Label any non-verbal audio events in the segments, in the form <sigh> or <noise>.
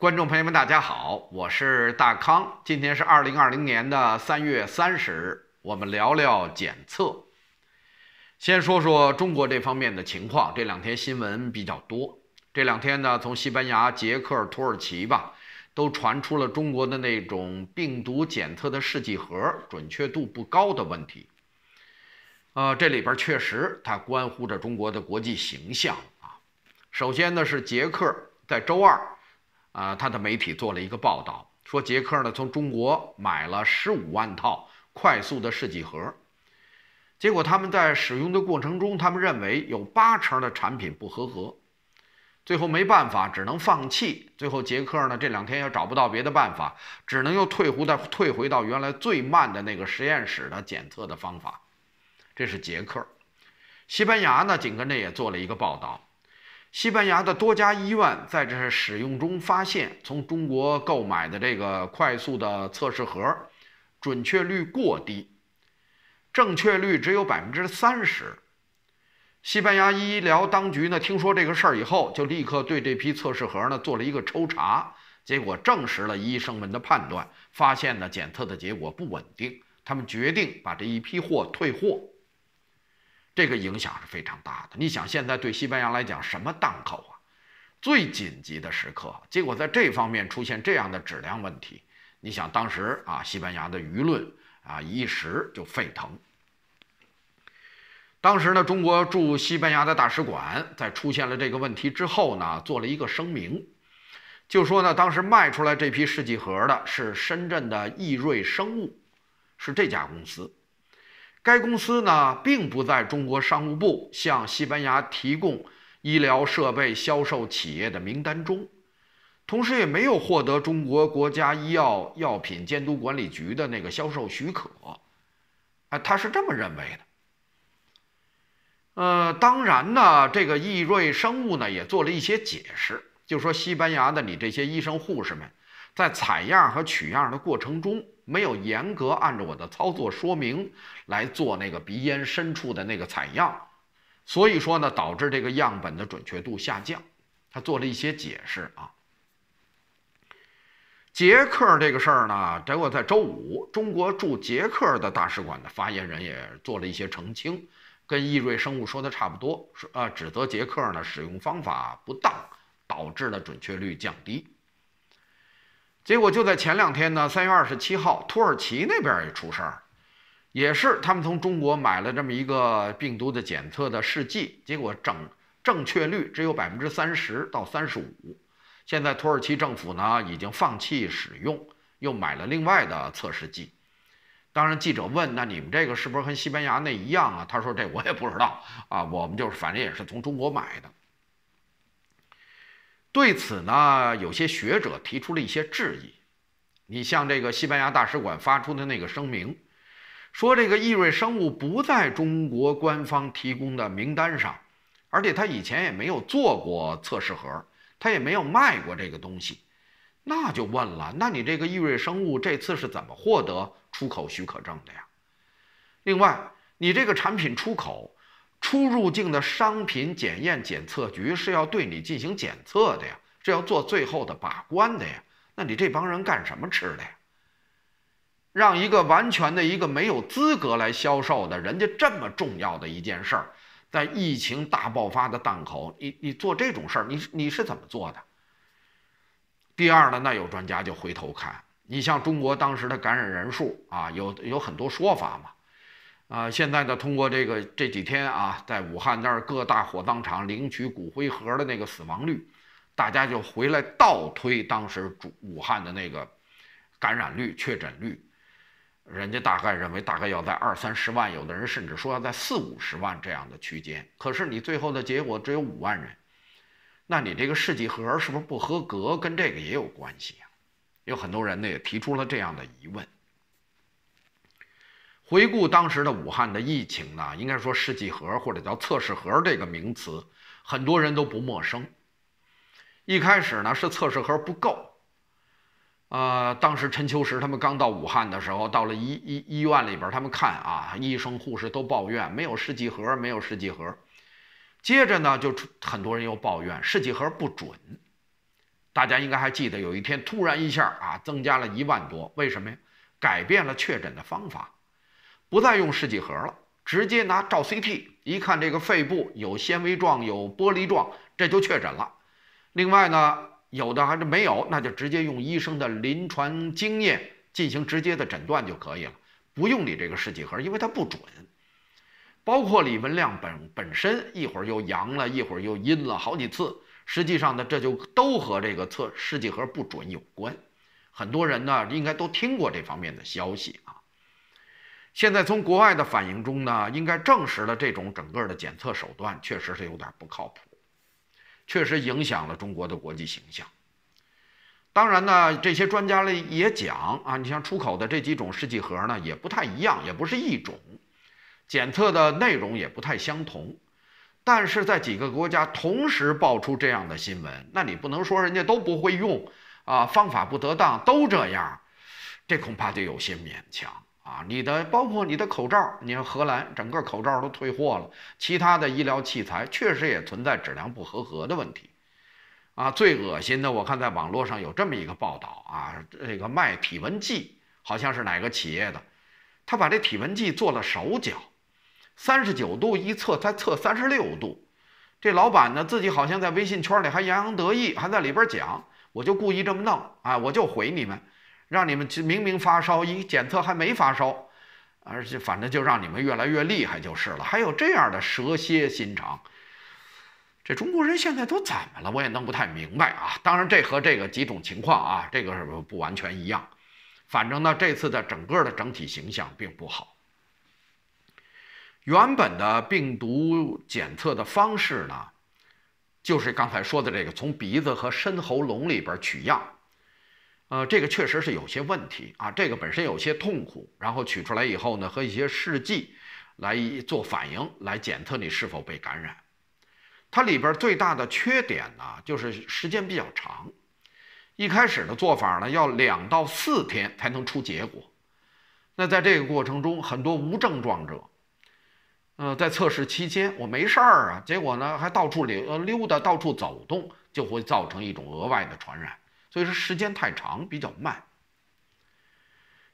观众朋友们，大家好，我是大康。今天是二零二零年的三月三十日，我们聊聊检测。先说说中国这方面的情况，这两天新闻比较多。这两天呢，从西班牙、捷克、土耳其吧，都传出了中国的那种病毒检测的试剂盒准确度不高的问题。呃，这里边确实它关乎着中国的国际形象啊。首先呢，是捷克在周二。啊，他的媒体做了一个报道，说捷克呢从中国买了十五万套快速的试剂盒，结果他们在使用的过程中，他们认为有八成的产品不合格，最后没办法只能放弃。最后捷克呢这两天也找不到别的办法，只能又退回到退回到原来最慢的那个实验室的检测的方法。这是捷克，西班牙呢紧跟着也做了一个报道。西班牙的多家医院在这使用中发现，从中国购买的这个快速的测试盒准确率过低，正确率只有百分之三十。西班牙医疗当局呢，听说这个事儿以后，就立刻对这批测试盒呢做了一个抽查，结果证实了医生们的判断，发现呢检测的结果不稳定，他们决定把这一批货退货。这个影响是非常大的。你想，现在对西班牙来讲什么档口啊？最紧急的时刻，结果在这方面出现这样的质量问题，你想当时啊，西班牙的舆论啊一时就沸腾。当时呢，中国驻西班牙的大使馆在出现了这个问题之后呢，做了一个声明，就说呢，当时卖出来这批试剂盒的是深圳的易瑞生物，是这家公司。该公司呢，并不在中国商务部向西班牙提供医疗设备销售企业的名单中，同时也没有获得中国国家医药药品监督管理局的那个销售许可。啊，他是这么认为的。呃，当然呢，这个易瑞生物呢，也做了一些解释。就说西班牙的你这些医生护士们，在采样和取样的过程中没有严格按照我的操作说明来做那个鼻咽深处的那个采样，所以说呢导致这个样本的准确度下降。他做了一些解释啊。捷克这个事儿呢，结果在周五，中国驻捷克的大使馆的发言人也做了一些澄清，跟易瑞生物说的差不多，说啊指责捷克呢使用方法不当。导致了准确率降低。结果就在前两天呢，三月二十七号，土耳其那边也出事儿，也是他们从中国买了这么一个病毒的检测的试剂，结果整正确率只有百分之三十到三十五。现在土耳其政府呢已经放弃使用，又买了另外的测试剂。当然，记者问那你们这个是不是跟西班牙那一样啊？他说这我也不知道啊，我们就是反正也是从中国买的。对此呢，有些学者提出了一些质疑。你像这个西班牙大使馆发出的那个声明，说这个易瑞生物不在中国官方提供的名单上，而且他以前也没有做过测试盒，他也没有卖过这个东西。那就问了，那你这个易瑞生物这次是怎么获得出口许可证的呀？另外，你这个产品出口。出入境的商品检验检测局是要对你进行检测的呀，是要做最后的把关的呀。那你这帮人干什么吃的呀？让一个完全的一个没有资格来销售的人家这么重要的一件事儿，在疫情大爆发的档口，你你做这种事儿，你你是怎么做的？第二呢，那有专家就回头看，你像中国当时的感染人数啊，有有很多说法嘛。啊，现在呢，通过这个这几天啊，在武汉那儿各大火葬场领取骨灰盒的那个死亡率，大家就回来倒推当时主武汉的那个感染率、确诊率，人家大概认为大概要在二三十万，有的人甚至说要在四五十万这样的区间，可是你最后的结果只有五万人，那你这个试剂盒是不是不合格？跟这个也有关系啊，有很多人呢也提出了这样的疑问。回顾当时的武汉的疫情呢，应该说试剂盒或者叫测试盒这个名词，很多人都不陌生。一开始呢是测试盒不够，呃，当时陈秋实他们刚到武汉的时候，到了医医医院里边，他们看啊，医生护士都抱怨没有试剂盒，没有试剂盒。接着呢就很多人又抱怨试剂盒不准。大家应该还记得，有一天突然一下啊，增加了一万多，为什么呀？改变了确诊的方法。不再用试剂盒了，直接拿照 CT 一看，这个肺部有纤维状、有玻璃状，这就确诊了。另外呢，有的还是没有，那就直接用医生的临床经验进行直接的诊断就可以了，不用你这个试剂盒，因为它不准。包括李文亮本本身一会儿又阳了，一会儿又阴了好几次，实际上呢，这就都和这个测试剂盒不准有关。很多人呢，应该都听过这方面的消息啊。现在从国外的反应中呢，应该证实了这种整个的检测手段确实是有点不靠谱，确实影响了中国的国际形象。当然呢，这些专家呢也讲啊，你像出口的这几种试剂盒呢，也不太一样，也不是一种，检测的内容也不太相同。但是在几个国家同时爆出这样的新闻，那你不能说人家都不会用啊，方法不得当都这样，这恐怕就有些勉强。啊，你的包括你的口罩，你看荷兰整个口罩都退货了，其他的医疗器材确实也存在质量不合格的问题。啊，最恶心的，我看在网络上有这么一个报道啊，这个卖体温计，好像是哪个企业的，他把这体温计做了手脚，三十九度一测才测三十六度，这老板呢自己好像在微信圈里还洋洋得意，还在里边讲，我就故意这么弄啊，我就毁你们。让你们明明发烧，一检测还没发烧，而且反正就让你们越来越厉害就是了。还有这样的蛇蝎心肠，这中国人现在都怎么了？我也弄不太明白啊。当然，这和这个几种情况啊，这个是不完全一样。反正呢，这次的整个的整体形象并不好。原本的病毒检测的方式呢，就是刚才说的这个，从鼻子和深喉咙里边取样。呃，这个确实是有些问题啊，这个本身有些痛苦，然后取出来以后呢，和一些试剂来做反应，来检测你是否被感染。它里边最大的缺点呢，就是时间比较长。一开始的做法呢，要两到四天才能出结果。那在这个过程中，很多无症状者，呃，在测试期间我没事儿啊，结果呢还到处溜溜达，到处走动，就会造成一种额外的传染。所以说时间太长，比较慢。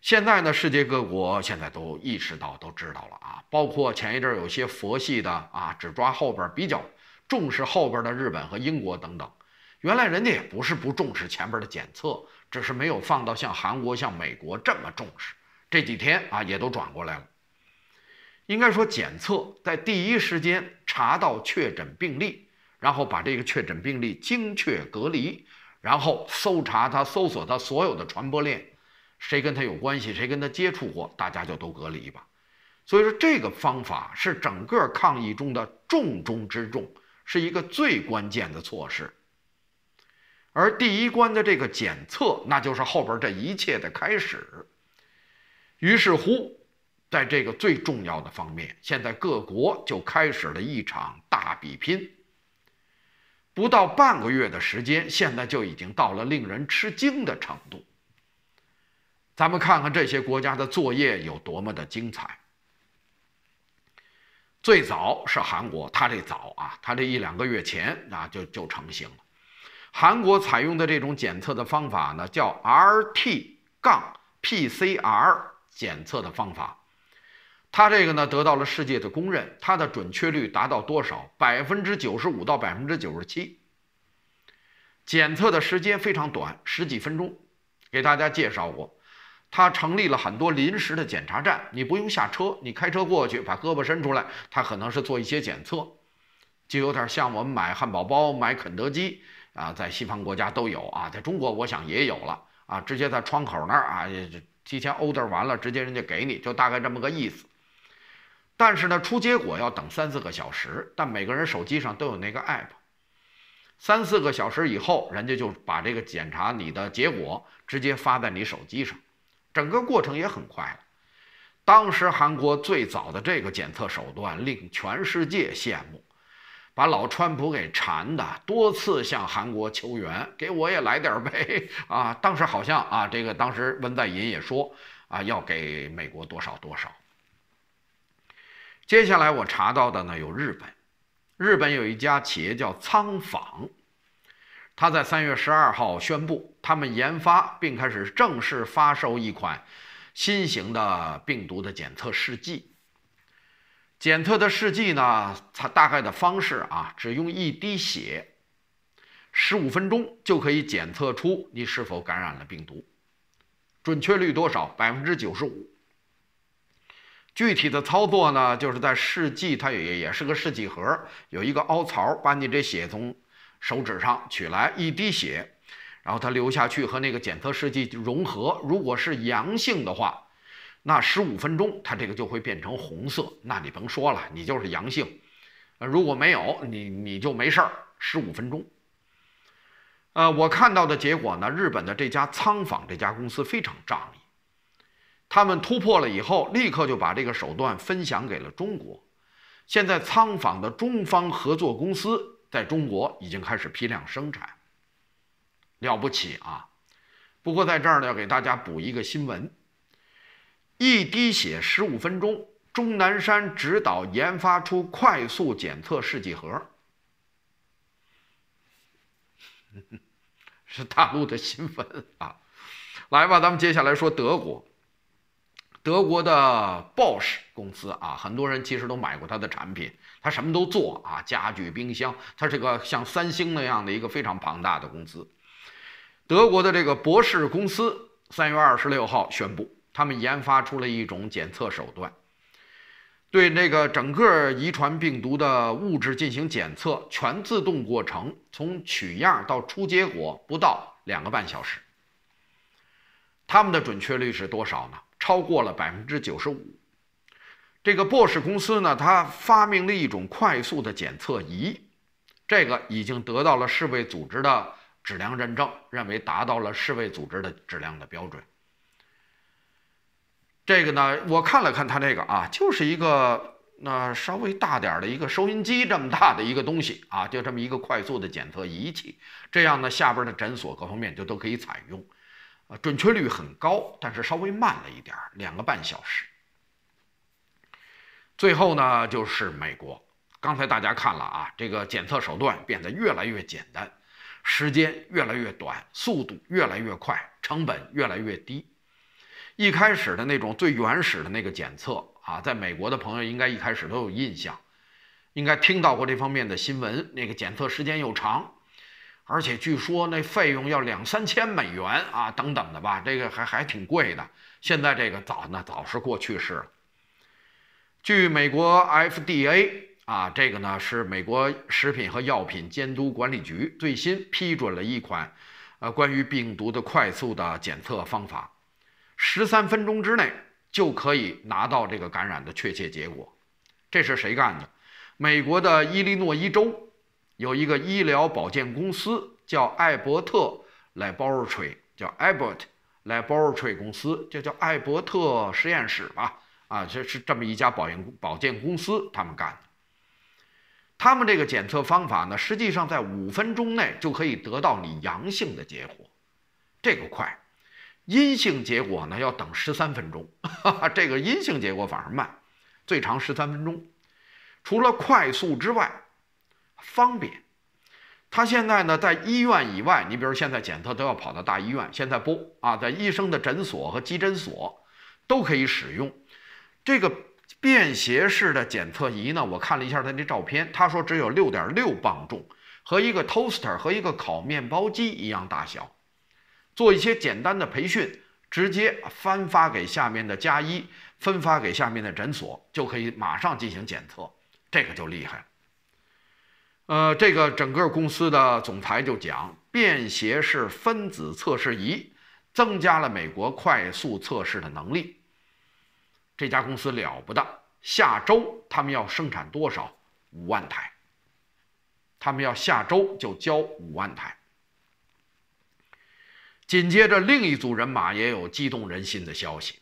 现在呢，世界各国现在都意识到、都知道了啊。包括前一阵儿有些佛系的啊，只抓后边儿，比较重视后边儿的日本和英国等等。原来人家也不是不重视前边儿的检测，只是没有放到像韩国、像美国这么重视。这几天啊，也都转过来了。应该说，检测在第一时间查到确诊病例，然后把这个确诊病例精确隔离。然后搜查他，搜索他所有的传播链，谁跟他有关系，谁跟他接触过，大家就都隔离吧。所以说，这个方法是整个抗疫中的重中之重，是一个最关键的措施。而第一关的这个检测，那就是后边这一切的开始。于是乎，在这个最重要的方面，现在各国就开始了一场大比拼。不到半个月的时间，现在就已经到了令人吃惊的程度。咱们看看这些国家的作业有多么的精彩。最早是韩国，他这早啊，他这一两个月前啊就就成型了。韩国采用的这种检测的方法呢，叫 RT- 杠 PCR 检测的方法。它这个呢得到了世界的公认，它的准确率达到多少？百分之九十五到百分之九十七。检测的时间非常短，十几分钟。给大家介绍过，它成立了很多临时的检查站，你不用下车，你开车过去，把胳膊伸出来，它可能是做一些检测，就有点像我们买汉堡包、买肯德基啊，在西方国家都有啊，在中国我想也有了啊，直接在窗口那儿啊，提前 order 完了，直接人家给你，就大概这么个意思。但是呢，出结果要等三四个小时，但每个人手机上都有那个 app，三四个小时以后，人家就把这个检查你的结果直接发在你手机上，整个过程也很快了。当时韩国最早的这个检测手段令全世界羡慕，把老川普给馋的，多次向韩国求援，给我也来点呗 <laughs> 啊！当时好像啊，这个当时文在寅也说啊，要给美国多少多少。接下来我查到的呢，有日本，日本有一家企业叫仓坊，他在三月十二号宣布，他们研发并开始正式发售一款新型的病毒的检测试剂。检测的试剂呢，它大概的方式啊，只用一滴血，十五分钟就可以检测出你是否感染了病毒，准确率多少？百分之九十五。具体的操作呢，就是在试剂，它也也是个试剂盒，有一个凹槽，把你这血从手指上取来一滴血，然后它流下去和那个检测试剂融合。如果是阳性的话，那十五分钟它这个就会变成红色，那你甭说了，你就是阳性。呃，如果没有，你你就没事儿。十五分钟。呃，我看到的结果呢，日本的这家仓坊这家公司非常仗义。他们突破了以后，立刻就把这个手段分享给了中国。现在，仓坊的中方合作公司在中国已经开始批量生产，了不起啊！不过，在这儿呢，要给大家补一个新闻：一滴血，十五分钟，钟南山指导研发出快速检测试剂盒，<laughs> 是大陆的新闻啊！来吧，咱们接下来说德国。德国的 Bosch 公司啊，很多人其实都买过它的产品。它什么都做啊，家具、冰箱。它这个像三星那样的一个非常庞大的公司。德国的这个博士公司三月二十六号宣布，他们研发出了一种检测手段，对那个整个遗传病毒的物质进行检测，全自动过程，从取样到出结果不到两个半小时。他们的准确率是多少呢？超过了百分之九十五。这个博世公司呢，它发明了一种快速的检测仪，这个已经得到了世卫组织的质量认证，认为达到了世卫组织的质量的标准。这个呢，我看了看它这个啊，就是一个那稍微大点儿的一个收音机这么大的一个东西啊，就这么一个快速的检测仪器。这样呢，下边的诊所各方面就都可以采用。啊，准确率很高，但是稍微慢了一点儿，两个半小时。最后呢，就是美国。刚才大家看了啊，这个检测手段变得越来越简单，时间越来越短，速度越来越快，成本越来越低。一开始的那种最原始的那个检测啊，在美国的朋友应该一开始都有印象，应该听到过这方面的新闻。那个检测时间又长。而且据说那费用要两三千美元啊，等等的吧，这个还还挺贵的。现在这个早呢早是过去式了。据美国 FDA 啊，这个呢是美国食品和药品监督管理局最新批准了一款，呃，关于病毒的快速的检测方法，十三分钟之内就可以拿到这个感染的确切结果。这是谁干的？美国的伊利诺伊州。有一个医疗保健公司叫艾伯特 Laboratory，叫 Abbott Laboratory 公司，就叫艾伯特实验室吧。啊，这是这么一家保健保健公司，他们干的。他们这个检测方法呢，实际上在五分钟内就可以得到你阳性的结果，这个快。阴性结果呢要等十三分钟，<laughs> 这个阴性结果反而慢，最长十三分钟。除了快速之外，方便，他现在呢，在医院以外，你比如现在检测都要跑到大医院，现在不啊，在医生的诊所和急诊所都可以使用这个便携式的检测仪呢。我看了一下他那照片，他说只有六点六磅重，和一个 toaster 和一个烤面包机一样大小。做一些简单的培训，直接分发给下面的加一，分发给下面的诊所，就可以马上进行检测，这个就厉害了。呃，这个整个公司的总裁就讲，便携式分子测试仪增加了美国快速测试的能力。这家公司了不得，下周他们要生产多少？五万台。他们要下周就交五万台。紧接着，另一组人马也有激动人心的消息。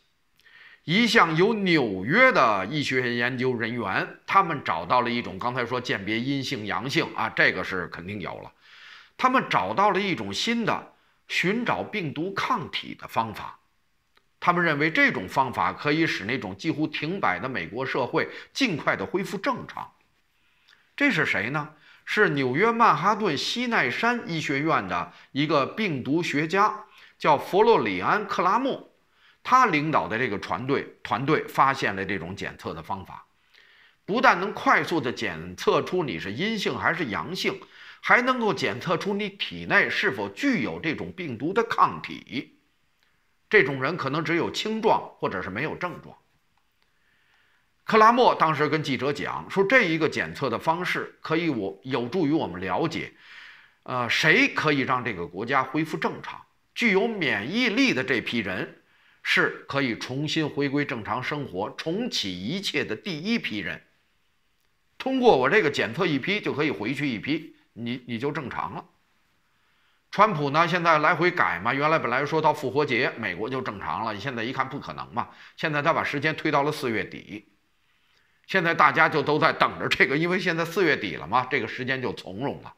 一项由纽约的医学研究人员，他们找到了一种刚才说鉴别阴性阳性啊，这个是肯定有了。他们找到了一种新的寻找病毒抗体的方法，他们认为这种方法可以使那种几乎停摆的美国社会尽快的恢复正常。这是谁呢？是纽约曼哈顿西奈山医学院的一个病毒学家，叫佛洛里安·克拉默。他领导的这个船队团队发现了这种检测的方法，不但能快速的检测出你是阴性还是阳性，还能够检测出你体内是否具有这种病毒的抗体。这种人可能只有轻状或者是没有症状。克拉默当时跟记者讲说，这一个检测的方式可以我有助于我们了解，呃，谁可以让这个国家恢复正常，具有免疫力的这批人。是可以重新回归正常生活、重启一切的第一批人。通过我这个检测一批就可以回去一批，你你就正常了。川普呢，现在来回改嘛，原来本来说到复活节美国就正常了，你现在一看不可能嘛，现在他把时间推到了四月底，现在大家就都在等着这个，因为现在四月底了嘛，这个时间就从容了。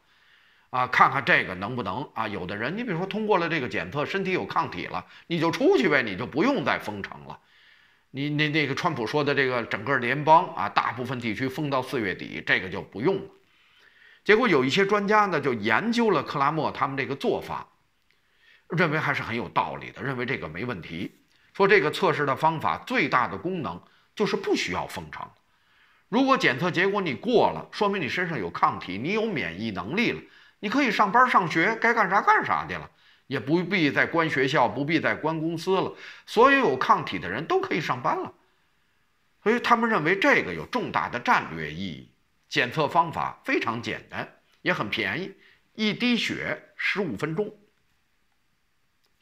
啊，看看这个能不能啊？有的人，你比如说通过了这个检测，身体有抗体了，你就出去呗，你就不用再封城了。你、你、那个川普说的这个整个联邦啊，大部分地区封到四月底，这个就不用了。结果有一些专家呢，就研究了克拉默他们这个做法，认为还是很有道理的，认为这个没问题。说这个测试的方法最大的功能就是不需要封城。如果检测结果你过了，说明你身上有抗体，你有免疫能力了。你可以上班上学，该干啥干啥去了，也不必再关学校，不必再关公司了。所有有抗体的人都可以上班了，所以他们认为这个有重大的战略意义。检测方法非常简单，也很便宜，一滴血十五分钟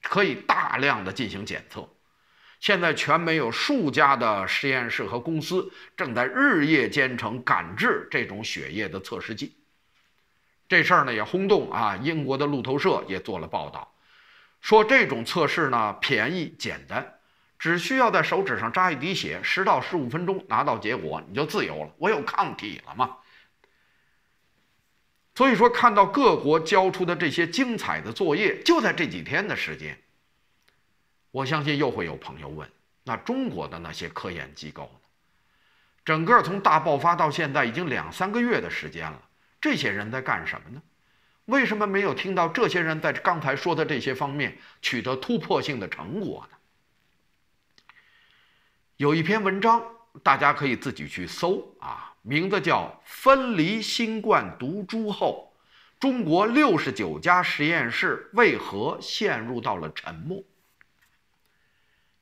可以大量的进行检测。现在全美有数家的实验室和公司正在日夜兼程赶制这种血液的测试剂。这事儿呢也轰动啊！英国的路透社也做了报道，说这种测试呢便宜简单，只需要在手指上扎一滴血，十到十五分钟拿到结果，你就自由了。我有抗体了嘛。所以说，看到各国交出的这些精彩的作业，就在这几天的时间，我相信又会有朋友问：那中国的那些科研机构呢？整个从大爆发到现在已经两三个月的时间了。这些人在干什么呢？为什么没有听到这些人在刚才说的这些方面取得突破性的成果呢？有一篇文章，大家可以自己去搜啊，名字叫《分离新冠毒株后，中国六十九家实验室为何陷入到了沉默》。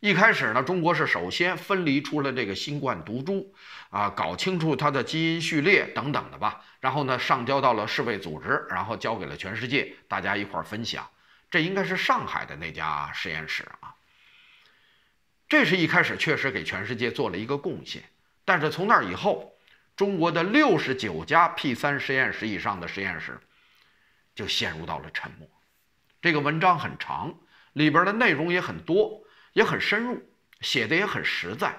一开始呢，中国是首先分离出了这个新冠毒株，啊，搞清楚它的基因序列等等的吧，然后呢上交到了世卫组织，然后交给了全世界大家一块儿分享。这应该是上海的那家实验室啊。这是一开始确实给全世界做了一个贡献，但是从那儿以后，中国的六十九家 P 三实验室以上的实验室就陷入到了沉默。这个文章很长，里边的内容也很多。也很深入，写的也很实在。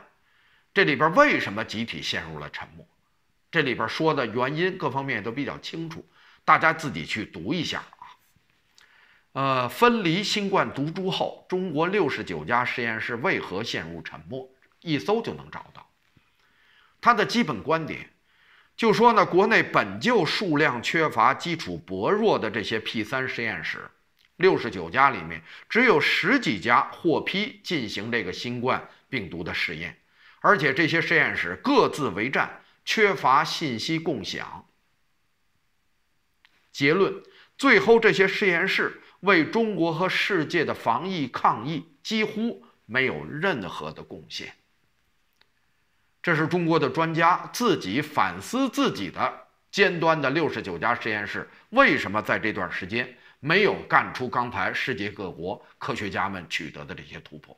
这里边为什么集体陷入了沉默？这里边说的原因各方面都比较清楚，大家自己去读一下啊。呃，分离新冠毒株后，中国六十九家实验室为何陷入沉默？一搜就能找到。他的基本观点，就说呢，国内本就数量缺乏、基础薄弱的这些 P 三实验室。六十九家里面只有十几家获批进行这个新冠病毒的试验，而且这些实验室各自为战，缺乏信息共享。结论：最后这些实验室为中国和世界的防疫抗疫几乎没有任何的贡献。这是中国的专家自己反思自己的，尖端的六十九家实验室为什么在这段时间？没有干出刚才世界各国科学家们取得的这些突破。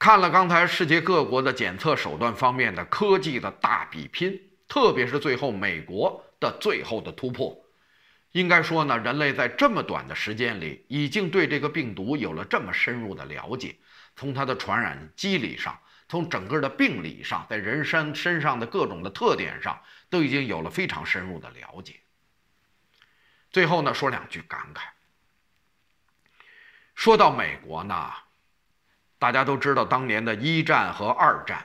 看了刚才世界各国的检测手段方面的科技的大比拼，特别是最后美国的最后的突破，应该说呢，人类在这么短的时间里，已经对这个病毒有了这么深入的了解，从它的传染机理上，从整个的病理上，在人身身上的各种的特点上，都已经有了非常深入的了解。最后呢，说两句感慨。说到美国呢，大家都知道，当年的一战和二战，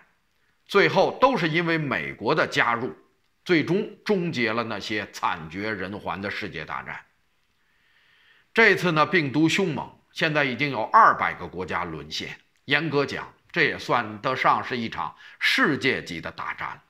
最后都是因为美国的加入，最终终结了那些惨绝人寰的世界大战。这次呢，病毒凶猛，现在已经有二百个国家沦陷，严格讲，这也算得上是一场世界级的大战。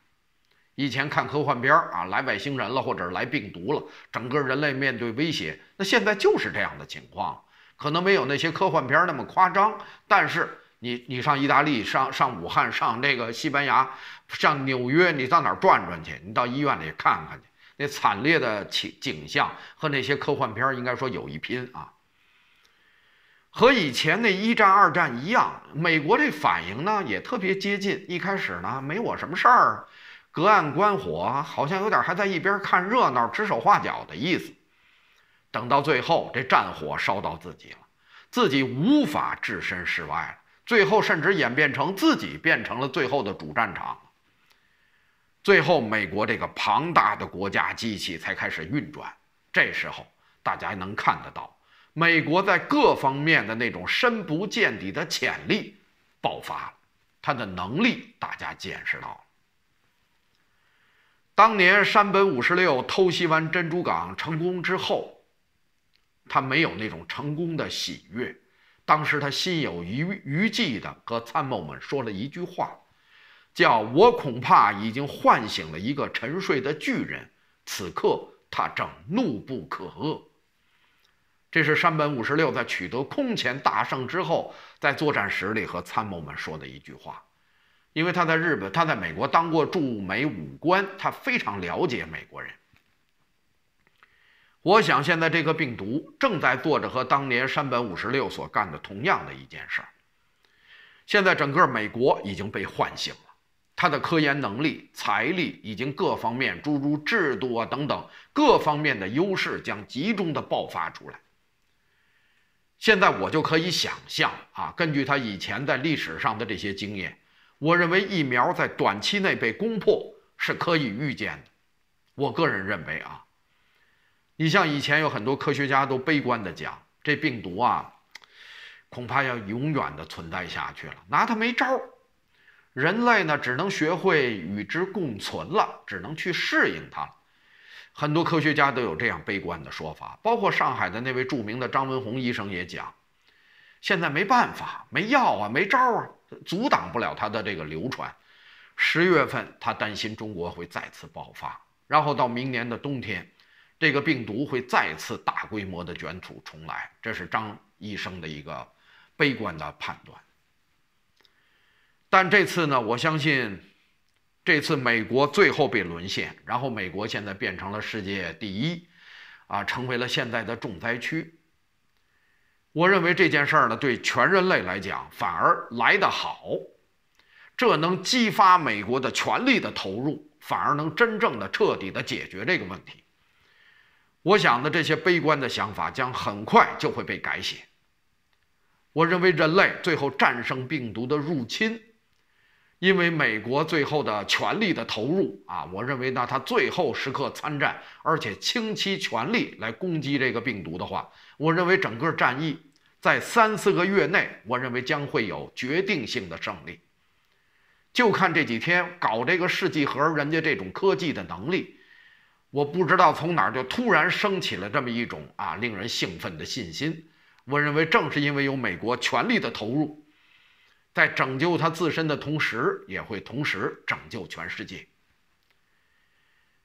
以前看科幻片啊，来外星人了，或者来病毒了，整个人类面对威胁。那现在就是这样的情况，可能没有那些科幻片那么夸张，但是你你上意大利，上上武汉，上这个西班牙，上纽约，你到哪儿转转去？你到医院里看看去，那惨烈的情景象和那些科幻片应该说有一拼啊。和以前那一战二战一样，美国这反应呢也特别接近。一开始呢没我什么事儿啊。隔岸观火，好像有点还在一边看热闹、指手画脚的意思。等到最后，这战火烧到自己了，自己无法置身事外了。最后，甚至演变成自己变成了最后的主战场。最后，美国这个庞大的国家机器才开始运转。这时候，大家能看得到，美国在各方面的那种深不见底的潜力爆发了，它的能力大家见识到了。当年山本五十六偷袭完珍珠港成功之后，他没有那种成功的喜悦，当时他心有余余悸的和参谋们说了一句话，叫我恐怕已经唤醒了一个沉睡的巨人，此刻他正怒不可遏。这是山本五十六在取得空前大胜之后，在作战室里和参谋们说的一句话。因为他在日本，他在美国当过驻美武官，他非常了解美国人。我想，现在这个病毒正在做着和当年山本五十六所干的同样的一件事儿。现在整个美国已经被唤醒了，他的科研能力、财力以及各方面诸如制度啊等等各方面的优势将集中的爆发出来。现在我就可以想象啊，根据他以前在历史上的这些经验。我认为疫苗在短期内被攻破是可以预见的。我个人认为啊，你像以前有很多科学家都悲观的讲，这病毒啊，恐怕要永远的存在下去了，拿它没招儿。人类呢，只能学会与之共存了，只能去适应它。很多科学家都有这样悲观的说法，包括上海的那位著名的张文宏医生也讲，现在没办法，没药啊，没招儿啊。阻挡不了它的这个流传。十月份，他担心中国会再次爆发，然后到明年的冬天，这个病毒会再次大规模的卷土重来。这是张医生的一个悲观的判断。但这次呢，我相信，这次美国最后被沦陷，然后美国现在变成了世界第一，啊，成为了现在的重灾区。我认为这件事儿呢，对全人类来讲反而来得好，这能激发美国的全力的投入，反而能真正的彻底的解决这个问题。我想的这些悲观的想法将很快就会被改写。我认为人类最后战胜病毒的入侵，因为美国最后的全力的投入啊，我认为那他最后时刻参战，而且倾其全力来攻击这个病毒的话，我认为整个战役。在三四个月内，我认为将会有决定性的胜利。就看这几天搞这个试剂盒，人家这种科技的能力，我不知道从哪儿就突然升起了这么一种啊令人兴奋的信心。我认为正是因为有美国全力的投入，在拯救他自身的同时，也会同时拯救全世界。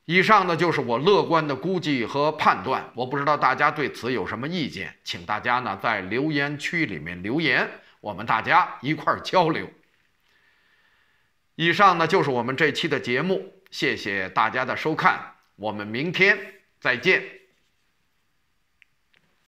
以上呢就是我乐观的估计和判断，我不知道大家对此有什么意见，请大家呢在留言区里面留言，我们大家一块儿交流。以上呢就是我们这期的节目，谢谢大家的收看，我们明天再见。